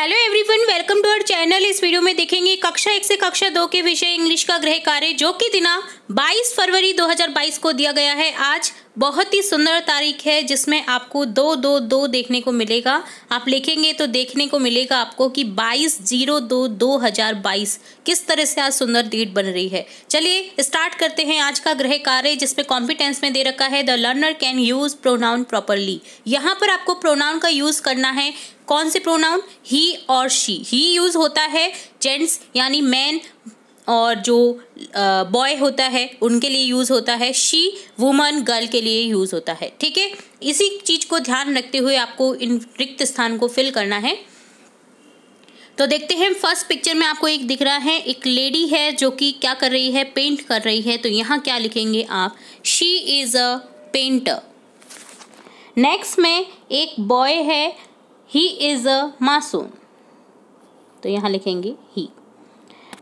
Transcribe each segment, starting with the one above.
hello everyone welcome to our channel इस video में देखेंगे कक्षा एक से कक्षा दो के विषय इंग्लिश का गृह कार्य जो कि दिनांक 22 फरवरी 2022 को दिया गया है आज बहुत ही सुंदर तारीख है जिसमें आपको दो दो दो देखने को मिलेगा आप लिखेंगे तो देखने को मिलेगा आपको कि बाईस जीरो दो दो हजार बाईस किस तरह से आज सुंदर डेट बन रही है चलिए स्टार्ट करते हैं आज का ग्रह कार्य जिसमें कॉम्पिटेंस में दे रखा है the learner can use pronoun properly यहाँ पर आपको प्रोनाउन का यूज करना है कौन से प्रोनाउन ही और शी ही यूज होता है जेंट्स यानी मैन और जो बॉय होता है उनके लिए यूज़ होता है शी वुमन गर्ल के लिए यूज़ होता है ठीक है इसी चीज़ को ध्यान रखते हुए आपको इन रिक्त स्थान को फिल करना है तो देखते हैं फर्स्ट पिक्चर में आपको एक दिख रहा है एक लेडी है जो कि क्या कर रही है पेंट कर रही है तो यहाँ क्या लिखेंगे आप she is a painter next में एक बॉय है ही इज़ अ मासूम तो यहाँ लिखेंगे ही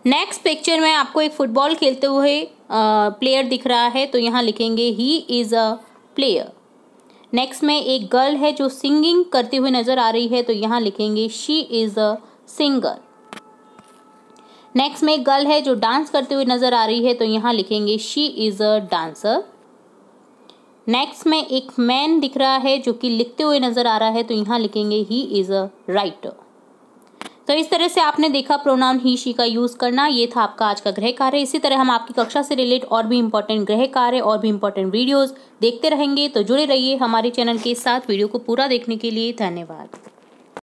नेक्स्ट पिक्चर में आपको एक फुटबॉल खेलते हुए प्लेयर दिख रहा है तो यहाँ लिखेंगे he is a player next में एक गर्ल है जो सिंगिंग करते हुए नज़र आ रही है तो यहाँ लिखेंगे she is a singer next में एक गर्ल है जो डांस करते हुए नज़र आ रही है तो यहाँ लिखेंगे she is a dancer next में एक मैन दिख रहा है जो कि लिखते हुए नज़र आ रहा है तो यहाँ लिखेंगे ही इज़ अ राइटर तो इस तरह से आपने देखा प्रोनाउन ही शी का यूज़ करना ये था आपका आज का गृह कार्य इसी तरह हम आपकी कक्षा से रिलेट और भी इंपॉर्टेंट गृह कार्य और भी इंपॉर्टेंट वीडियोज़ देखते रहेंगे तो जुड़े रहिए हमारे चैनल के साथ वीडियो को पूरा देखने के लिए धन्यवाद